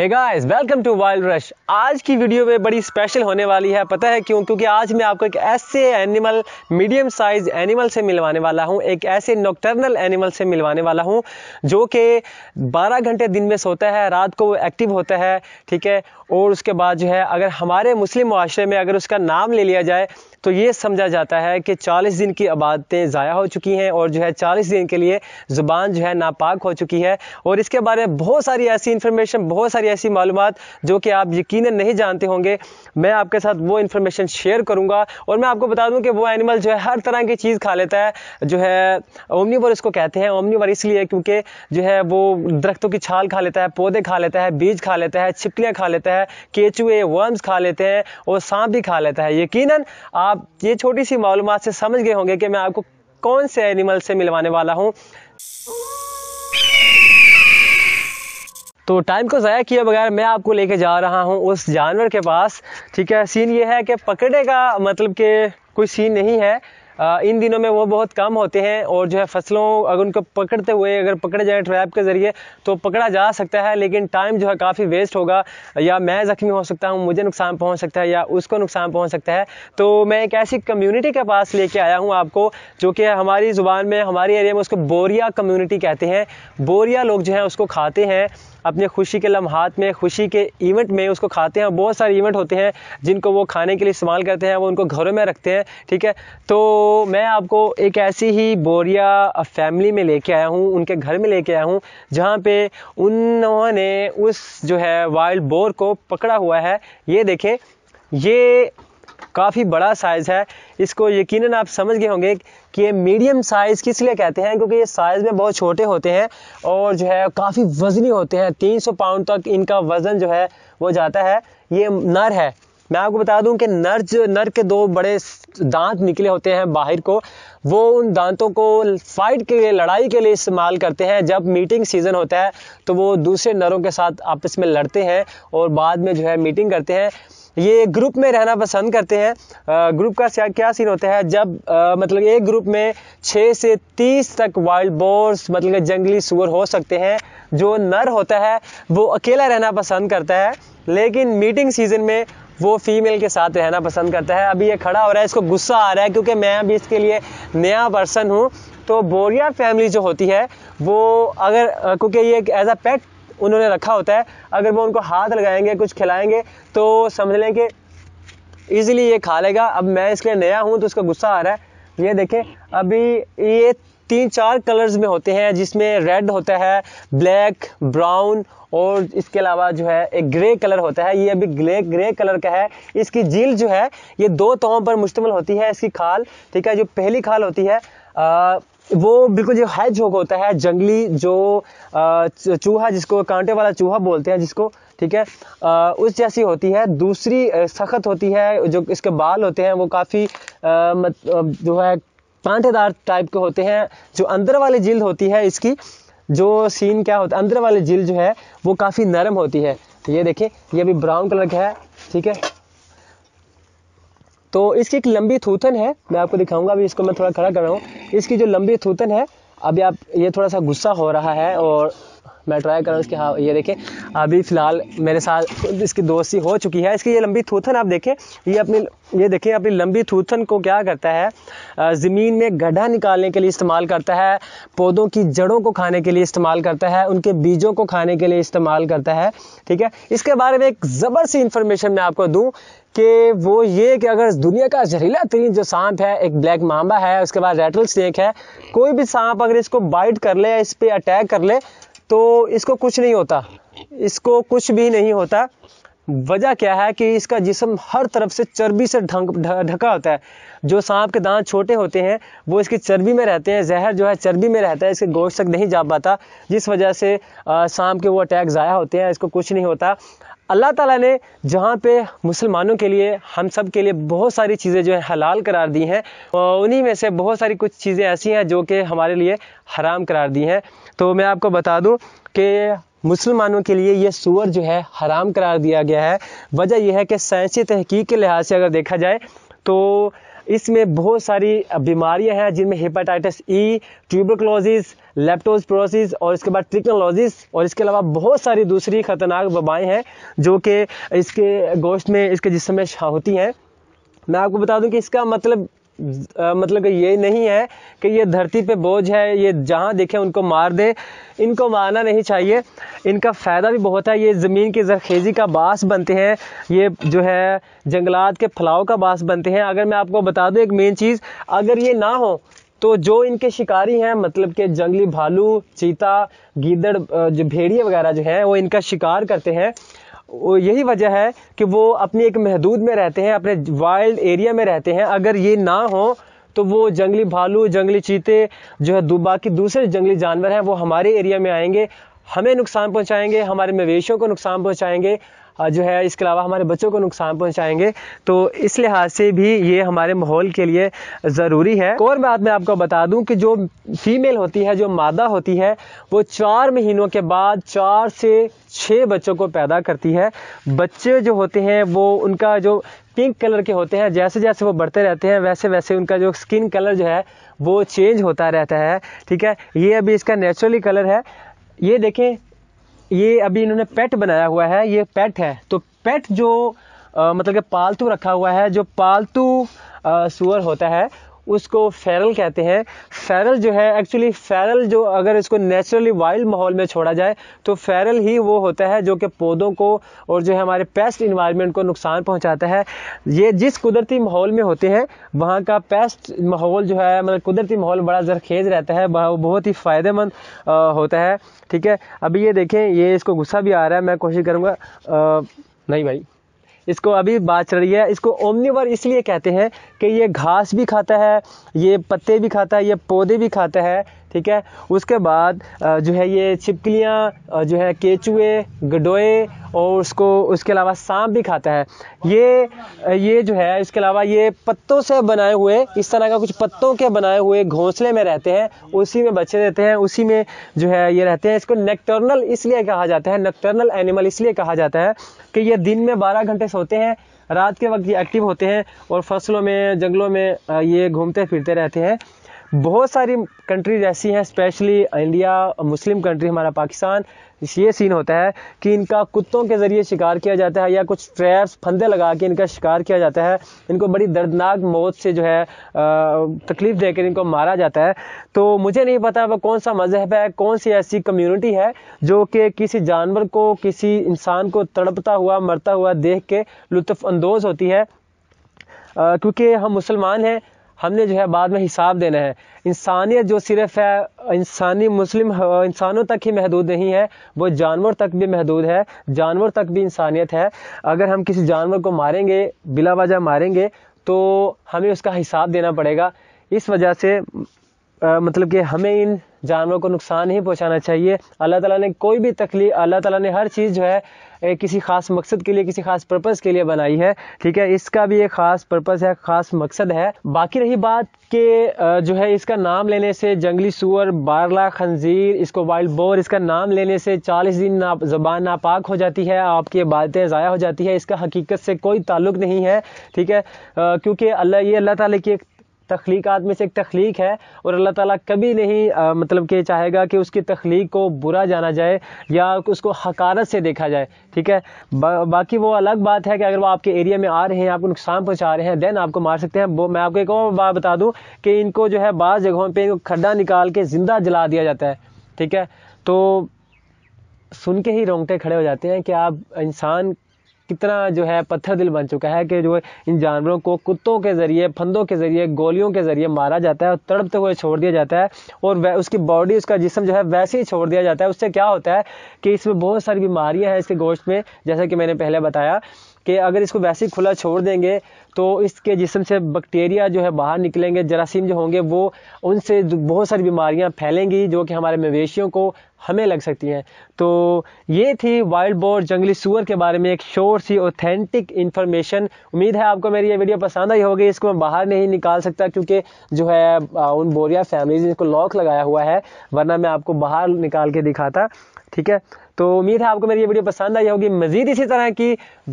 hey guys welcome to wild rush आज की video में बड़ी स्पेशल होने वाली है पता है क्यों क्योंकि आज मैं आपको एक ऐसे एनिमल मीडियम साइज एनिमल से मिलवाने वाला हूं एक ऐसे नॉक्टर्नल एनिमल से मिलवाने वाला हूं जो कि 12 घंटे दिन में सोता है रात को वो एक्टिव होता है ठीक है और उसके बाद जो है अगर हमारे मुस्लिम माशरे में अगर उसका नाम ले लिया जाए तो ये समझा जाता है कि 40 दिन की आबादतें ज़ाया हो चुकी हैं और जो है 40 दिन के लिए ज़ुबान जो है नापाक हो चुकी है और इसके बारे में बहुत सारी ऐसी इन्फॉर्मेशन बहुत सारी ऐसी मालूम जो कि आप यकीन नहीं जानते होंगे मैं आपके साथ वो इन्फॉर्मेशन शेयर करूँगा और मैं आपको बता दूँ कि वो एनिमल जो है हर तरह की चीज़ खा लेता है जो है ओमनीवर इसको कहते हैं ओमनीवर इसलिए क्योंकि जो है वो दरख्तों की छाल खा लेता है पौधे खा लेता है बीज खा लेता है छिपलियाँ खा लेता है है केचुए वर्म्स खा लेते हैं और सांप भी खा लेता है यकीनन आप ये छोटी सी मालूम से समझ गए होंगे कि मैं आपको कौन से एनिमल से मिलवाने वाला हूँ तो टाइम को ज़ाया किए बगैर मैं आपको लेके जा रहा हूँ उस जानवर के पास ठीक है सीन ये है कि पकड़ने का मतलब कि कोई सीन नहीं है इन दिनों में वो बहुत कम होते हैं और जो है फसलों अगर उनको पकड़ते हुए अगर पकड़े जाए ट्रैप के ज़रिए तो पकड़ा जा सकता है लेकिन टाइम जो है काफ़ी वेस्ट होगा या मैं ज़ख्मी हो सकता हूँ मुझे नुकसान पहुँच सकता है या उसको नुकसान पहुँच सकता है तो मैं एक ऐसी कम्यूनिटी के पास लेके आया हूँ आपको जो कि हमारी ज़ुबान में हमारे एरिया में उसको बोरिया कम्यूनिटी कहते हैं बोरिया लोग जो है उसको खाते हैं अपने खुशी के लम्हात में खुशी के इवेंट में उसको खाते हैं बहुत सारे इवेंट होते हैं जिनको वो खाने के लिए इस्तेमाल करते हैं वो उनको घरों में रखते हैं ठीक है तो मैं आपको एक ऐसी ही बोरिया फैमिली में लेके आया हूँ उनके घर में लेके आया हूँ जहाँ पे उन्होंने उस जो है वाइल्ड बोर को पकड़ा हुआ है ये देखें ये काफ़ी बड़ा साइज़ है इसको यकीनन आप समझ गए होंगे कि ये मीडियम साइज़ किस लिए कहते हैं क्योंकि ये साइज़ में बहुत छोटे होते हैं और जो है काफ़ी वज़नी होते हैं 300 पाउंड तक इनका वज़न जो है वो जाता है ये नर है मैं आपको बता दूं कि नर जो नर के दो बड़े दांत निकले होते हैं बाहर को वो उन दांतों को फाइट के लिए लड़ाई के लिए इस्तेमाल करते हैं जब मीटिंग सीज़न होता है तो वो दूसरे नरों के साथ आपस में लड़ते हैं और बाद में जो है मीटिंग करते हैं ये ग्रुप में रहना पसंद करते हैं ग्रुप का क्या सीन होता है जब आ, मतलब एक ग्रुप में छः से तीस तक वाइल्ड बोर्स मतलब जंगली सुअर हो सकते हैं जो नर होता है वो अकेला रहना पसंद करता है लेकिन मीटिंग सीजन में वो फीमेल के साथ रहना पसंद करता है अभी ये खड़ा हो रहा है इसको गुस्सा आ रहा है क्योंकि मैं अभी इसके लिए नया पर्सन हूँ तो बोरिया फैमिली जो होती है वो अगर क्योंकि ये एज अ पेट उन्होंने रखा होता है अगर वो उनको हाथ लगाएंगे कुछ खिलाएंगे तो समझ लें कि ईजिली ये खा लेगा अब मैं इसलिए नया हूँ तो उसका गुस्सा आ रहा है ये देखें अभी ये तीन चार कलर्स में होते हैं जिसमें रेड होता है ब्लैक ब्राउन और इसके अलावा जो है एक ग्रे कलर होता है ये अभी ग्रे ग्रे कलर का है इसकी जील जो है ये दो तहों पर मुश्तमल होती है इसकी खाल ठीक है जो पहली खाल होती है आ, वो बिल्कुल जो हैजहॉग होता है जंगली जो चूहा जिसको कांटे वाला चूहा बोलते हैं जिसको ठीक है उस जैसी होती है दूसरी सख्त होती है जो इसके बाल होते हैं वो काफ़ी जो है कांटेदार टाइप के होते हैं जो अंदर वाली जिल्द होती है इसकी जो सीन क्या होता है अंदर वाली जिल्द जो है वो काफ़ी नरम होती है ये देखिए ये भी ब्राउन कलर का है ठीक है तो इसकी एक लंबी थूथन है मैं आपको दिखाऊंगा अभी इसको मैं थोड़ा खड़ा कर रहा हूँ इसकी जो लंबी थूथन है अभी आप ये थोड़ा सा गुस्सा हो रहा है और मैं ट्राई कर रहा हूँ इसके हाँ ये देखें अभी फ़िलहाल मेरे साथ इसकी दोस्ती हो चुकी है इसकी ये लंबी थूथन आप देखें ये अपनी ये देखें अपनी लंबी थूथन को क्या करता है ज़मीन में गड्ढा निकालने के लिए इस्तेमाल करता है पौधों की जड़ों को खाने के लिए इस्तेमाल करता है उनके बीजों को खाने के लिए इस्तेमाल करता है ठीक है इसके बारे में एक ज़बर सी इन्फॉर्मेशन मैं आपको दूँ कि वो ये कि अगर दुनिया का जहरीला तरीन जो सांप है एक ब्लैक मामा है उसके बाद रेटल स्नेक है कोई भी सांप अगर इसको बाइट कर ले या इस पर अटैक कर ले तो इसको कुछ नहीं होता इसको कुछ भी नहीं होता वजह क्या है कि इसका जिसम हर तरफ से चर्बी से ढंक ढका होता है जो सांप के दांत छोटे होते हैं वो इसकी चर्बी में रहते हैं जहर जो है चर्बी में रहता है इसके गोश्त तक नहीं जा पाता जिस वजह से सांप के वो अटैक ज़ाया होते हैं इसको कुछ नहीं होता अल्लाह ताला ने जहाँ पे मुसलमानों के लिए हम सब के लिए बहुत सारी चीज़ें जो है हलाल करार दी हैं उन्हीं में से बहुत सारी कुछ चीज़ें ऐसी हैं जो कि हमारे लिए हराम करार दी हैं तो मैं आपको बता दूं कि मुसलमानों के लिए ये सुअर जो है हराम करार दिया गया है वजह यह है कि साइंसी तहकीक के लिहाज से अगर देखा जाए तो इसमें बहुत सारी बीमारियां हैं जिनमें हेपाटाइटिस ई ट्यूबरक्लोसिस लेप्टोजप्रोसिस और इसके बाद ट्रिकनोलॉजिस और इसके अलावा बहुत सारी दूसरी खतरनाक वबाएँ हैं जो कि इसके गोश्त में इसके जिसमें होती हैं मैं आपको बता दूं कि इसका मतलब आ, मतलब ये नहीं है कि ये धरती पे बोझ है ये जहाँ देखे उनको मार दे इनको मारना नहीं चाहिए इनका फ़ायदा भी बहुत है ये ज़मीन की जरखेज़ी का बास बनते हैं ये जो है जंगलात के फलाव का बास बनते हैं अगर मैं आपको बता दूँ एक मेन चीज़ अगर ये ना हो तो जो इनके शिकारी हैं मतलब के जंगली भालू चीता गीदड़ जो भेड़िए वगैरह जो हैं वो इनका शिकार करते हैं यही वजह है कि वो अपनी एक महदूद में रहते हैं अपने वाइल्ड एरिया में रहते हैं अगर ये ना हो तो वो जंगली भालू जंगली चीते जो है बाकी दूसरे जंगली जानवर हैं वो हमारे एरिया में आएंगे हमें नुकसान पहुंचाएंगे हमारे मवेशियों को नुकसान पहुंचाएंगे जो है इसके अलावा हमारे बच्चों को नुकसान पहुंचाएंगे तो इस लिहाज से भी ये हमारे माहौल के लिए ज़रूरी है और बात मैं आपको बता दूं कि जो फीमेल होती है जो मादा होती है वो चार महीनों के बाद चार से छः बच्चों को पैदा करती है बच्चे जो होते हैं वो उनका जो पिंक कलर के होते हैं जैसे जैसे वो बढ़ते रहते हैं वैसे वैसे उनका जो स्किन कलर जो है वो चेंज होता रहता है ठीक है ये अभी इसका नेचुरली कलर है ये देखें ये अभी इन्होंने पेट बनाया हुआ है ये पेट है तो पेट जो आ, मतलब कि पालतू रखा हुआ है जो पालतू सुअर होता है उसको फेरल कहते हैं फेरल जो है एक्चुअली फेरल जो अगर इसको नेचुरली वाइल्ड माहौल में छोड़ा जाए तो फेरल ही वो होता है जो कि पौधों को और जो है हमारे पेस्ट इन्वायरमेंट को नुकसान पहुंचाता है ये जिस कुदरती माहौल में होते हैं वहाँ का पेस्ट माहौल जो है मतलब कुदरती माहौल बड़ा जरखेज रहता है वह बहुत ही फ़ायदेमंद होता है ठीक है अभी ये देखें ये इसको गुस्सा भी आ रहा है मैं कोशिश करूँगा नहीं भाई इसको अभी बात चल रही है इसको ओमनीवर इसलिए कहते हैं कि ये घास भी खाता है ये पत्ते भी खाता है ये पौधे भी खाता है ठीक है उसके बाद जो है ये छिपकलियाँ जो है केचुए गडोए और उसको उसके अलावा सांप भी खाता है ये ये जो है इसके अलावा ये पत्तों से बनाए हुए इस तरह का कुछ पत्तों के बनाए हुए घोंसले में रहते हैं उसी में बच्चे रहते हैं उसी में जो है ये रहते हैं इसको नेक्टर्नल इसलिए कहा जाता है नेक्टर्नल एनिमल इसलिए कहा जाता है कि ये दिन में बारह घंटे सोते हैं रात के वक्त ये एक्टिव होते हैं और फसलों में जंगलों में ये घूमते फिरते रहते हैं बहुत सारी कंट्रीज ऐसी हैं स्पेशली इंडिया मुस्लिम कंट्री हमारा पाकिस्तान ये सीन होता है कि इनका कुत्तों के ज़रिए शिकार किया जाता है या कुछ ट्रैप्स फंदे लगा के इनका शिकार किया जाता है इनको बड़ी दर्दनाक मौत से जो है तकलीफ़ देकर इनको मारा जाता है तो मुझे नहीं पता वह कौन सा मज़हब है कौन सी ऐसी कम्यूनिटी है जो कि किसी जानवर को किसी इंसान को तड़पता हुआ मरता हुआ देख के लुत्फ़ानंदोज़ होती है क्योंकि हम मुसलमान हैं हमने जो है बाद में हिसाब देना है इंसानियत जो सिर्फ है इंसानी मुस्लिम इंसानों तक ही महदूद नहीं है वो जानवर तक भी महदूद है जानवर तक भी इंसानियत है अगर हम किसी जानवर को मारेंगे बिला वजह मारेंगे तो हमें उसका हिसाब देना पड़ेगा इस वजह से आ, मतलब कि हमें इन जानवरों को नुकसान ही पहुंचाना चाहिए अल्लाह ताला ने कोई भी तकलीफ अल्लाह ताला ने हर चीज़ जो है एक किसी खास मकसद के लिए किसी खास पर्पज़ के लिए बनाई है ठीक है इसका भी एक ख़ास पर्पज़ है ख़ास मकसद है बाकी रही बात के जो है इसका नाम लेने से जंगली सुअर बारला खंजीर इसको वाइल्ड बोर इसका नाम लेने से चालीस दिन ना ज़बान नापाक हो जाती है आपकी बातें ज़ाया हो जाती है इसका हकीकत से कोई ताल्लुक नहीं है ठीक है क्योंकि अल्लाह ये अल्लाह ताली की एक तख्लीक में से एक तख्लीक है और अल्लाह ताला कभी नहीं आ, मतलब कि चाहेगा कि उसकी तख्लीक को बुरा जाना जाए या उसको हकारत से देखा जाए ठीक है बा, बाकी वो अलग बात है कि अगर वो आपके एरिया में आ रहे हैं आपको नुकसान पहुँचा रहे हैं देन आपको मार सकते हैं वो मैं आपको एक और बात बता दूँ कि इनको जो है बाज़ जगहों पर खड्डा निकाल के ज़िंदा जला दिया जाता है ठीक है तो सुन के ही रोंगटे खड़े हो जाते हैं कि आप इंसान कितना जो है पत्थर दिल बन चुका है कि जो इन जानवरों को कुत्तों के ज़रिए फंदों के ज़रिए गोलियों के ज़रिए मारा जाता है और तड़पते हुए छोड़ दिया जाता है और उसकी बॉडी उसका जिसम जो है वैसे ही छोड़ दिया जाता है उससे क्या होता है कि इसमें बहुत सारी बीमारियाँ हैं इसके गोश्त में जैसा कि मैंने पहले बताया कि अगर इसको वैसे ही खुला छोड़ देंगे तो इसके जिसम से बैक्टीरिया जो है बाहर निकलेंगे जरासीम जो होंगे वो उनसे बहुत सारी बीमारियां फैलेंगी जो कि हमारे मवेशियों को हमें लग सकती हैं तो ये थी वाइल्ड बोर जंगली सुअर के बारे में एक शोर सी ऑथेंटिक इन्फॉर्मेशन उम्मीद है आपको मेरी ये वीडियो पसंद आई होगी इसको मैं बाहर नहीं निकाल सकता क्योंकि जो है उन बोरिया फैमिलीज ने इसको लॉक लगाया हुआ है वरना मैं आपको बाहर निकाल के दिखाता ठीक है तो उम्मीद है आपको मेरी ये वीडियो पसंद आई होगी मजीद इसी तरह की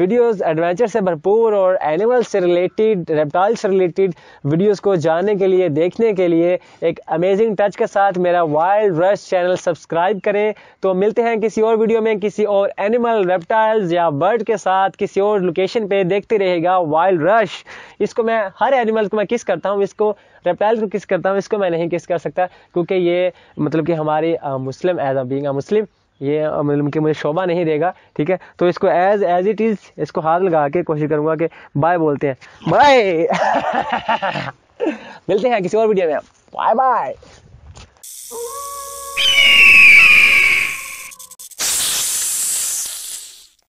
वीडियोस एडवेंचर से भरपूर और एनिमल से रिलेटेड रेप्टाइल से रिलेटेड वीडियोस को जानने के लिए देखने के लिए एक अमेजिंग टच के साथ मेरा वाइल्ड रश चैनल सब्सक्राइब करें तो मिलते हैं किसी और वीडियो में किसी और एनिमल रेप्टाइल्स या बर्ड के साथ किसी और लोकेशन पर देखते रहेगा वाइल्ड रश इसको मैं हर एनिमल को मैं किस करता हूँ इसको रेप्टाइल को किस करता हूँ इसको मैं नहीं किस कर सकता क्योंकि ये मतलब कि हमारी मुस्लिम एज अ बींग मुस्लिम ये मतलब कि मुझे शोभा नहीं देगा ठीक है तो इसको एज एज इट इज़ इसको हाथ लगा के कोशिश करूंगा कि बाय बोलते हैं बाय मिलते हैं किसी और वीडियो में बाय बाय